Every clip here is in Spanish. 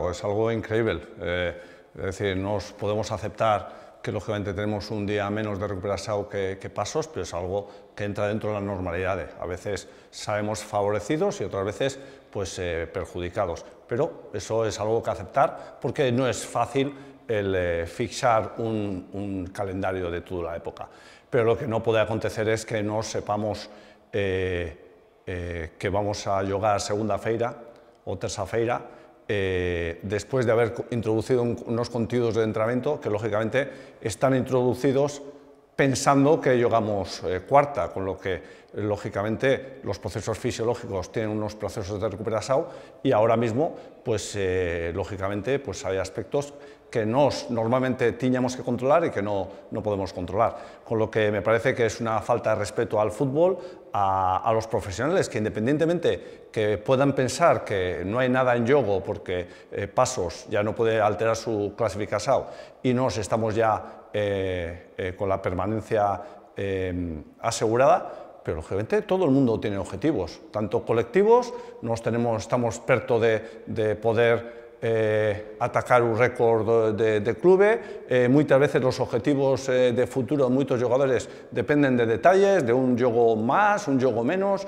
Oh, es algo increíble. Eh, es decir, nos podemos aceptar que lógicamente tenemos un día menos de recuperación que, que, pasos, pero es algo que entra dentro de las normalidades. A veces sabemos favorecidos y otras veces pues, eh, perjudicados. Pero eso es algo que aceptar porque no es fácil el eh, fijar un, calendario de toda la época. Pero lo que no puede acontecer es que no sepamos eh, que vamos a llegar segunda feira o terza feira eh, después de haber introducido unos contenidos de entrenamiento que lógicamente están introducidos pensando que llegamos eh, cuarta, con lo que lógicamente los procesos fisiológicos tienen unos procesos de recuperación y ahora mismo, pues eh, lógicamente, pues hay aspectos que nos, normalmente teníamos que controlar y que no, no, podemos controlar. Con lo que me parece que es una falta de respeto al fútbol, a, a los profesionales, que independientemente que puedan pensar que no hay nada en juego porque eh, Pasos ya no puede alterar su clasificación y nos estamos ya eh, eh, con la permanencia eh, asegurada, pero lógicamente todo el mundo tiene objetivos, tanto colectivos, nos tenemos, estamos perto de, de poder atacar un récord de, de clube. Eh, veces los objetivos de futuro de muchos jugadores dependen de detalles, de un juego más, un juego menos,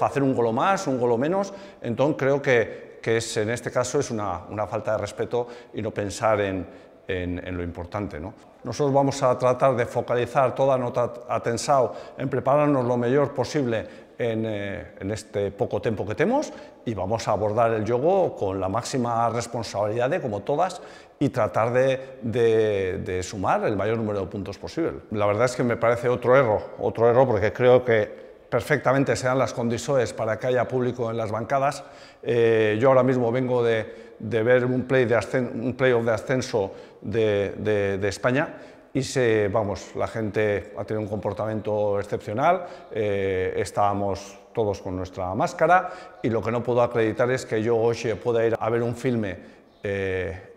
hacer un golo más, un golo menos. entonces creo que, que es, en este caso es una, una falta de respeto y no pensar en, en, lo importante. ¿no? Nosotros vamos a tratar de focalizar toda nota atención en prepararnos lo mejor posible eh, en, este poco tiempo que tenemos y vamos a abordar el juego con la máxima responsabilidad, de, como todas, y tratar de, sumar el mayor número de puntos posible. La verdad es que me parece otro error, otro error porque creo que perfectamente sean las condiciones para que haya público en las bancadas. Eh, yo ahora mismo vengo de, de ver un, play de un playoff de ascenso de, España y se, vamos, la gente ha tenido un comportamiento excepcional, eh, estábamos todos con nuestra máscara y lo que no puedo acreditar es que yo hoy pueda ir a ver un filme eh,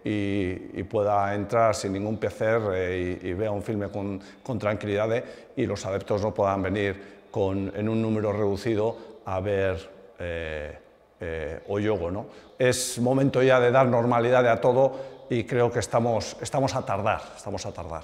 y, pueda entrar sin ningún PCR eh, y, vea un filme con, tranquilidad y los adeptos no puedan venir en un número reducido a ver eh, o yogo. ¿no? Es momento ya de dar normalidad a todo y creo que estamos, estamos a tardar, estamos a tardar.